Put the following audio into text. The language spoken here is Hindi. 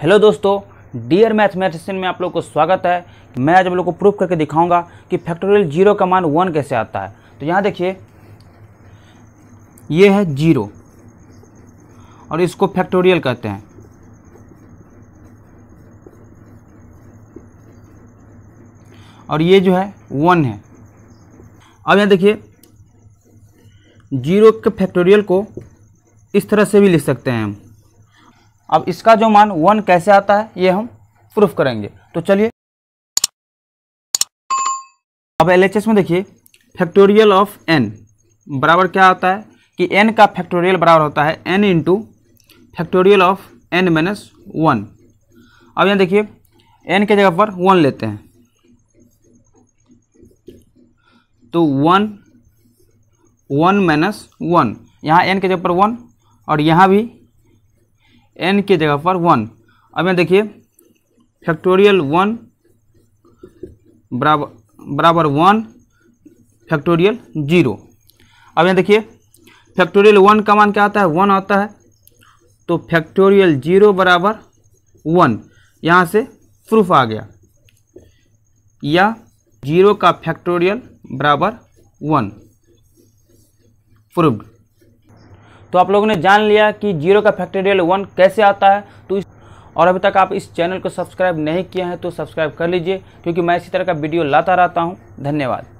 हेलो दोस्तों डियर मैथमेटिशियन में आप लोग को स्वागत है मैं आज आप लोग को प्रूफ करके दिखाऊंगा कि फैक्टोरियल जीरो का मान वन कैसे आता है तो यहाँ देखिए ये है जीरो और इसको फैक्टोरियल कहते हैं और ये जो है वन है अब यहाँ देखिए जीरो के फैक्टोरियल को इस तरह से भी लिख सकते हैं हम अब इसका जो मान वन कैसे आता है ये हम प्रूफ करेंगे तो चलिए अब एल में देखिए फैक्टोरियल ऑफ एन बराबर क्या होता है कि एन का फैक्टोरियल बराबर होता है N into factorial of N minus one अब यहाँ देखिए एन के जगह पर वन लेते हैं तो वन वन माइनस वन यहाँ एन के जगह पर वन और यहाँ भी एन के जगह पर वन अब यहाँ देखिए फैक्टोरियल वन बराबर बराबर वन फैक्टोरियल जीरो अब यहाँ देखिए फैक्टोरियल वन का मान क्या आता है वन आता है तो फैक्टोरियल जीरो बराबर वन यहाँ से प्रूफ आ गया या जीरो का फैक्टोरियल बराबर वन प्रूफ तो आप लोगों ने जान लिया कि जीरो का फैक्टोरियल वन कैसे आता है तो इस और अभी तक आप इस चैनल को सब्सक्राइब नहीं किया है तो सब्सक्राइब कर लीजिए क्योंकि मैं इसी तरह का वीडियो लाता रहता हूँ धन्यवाद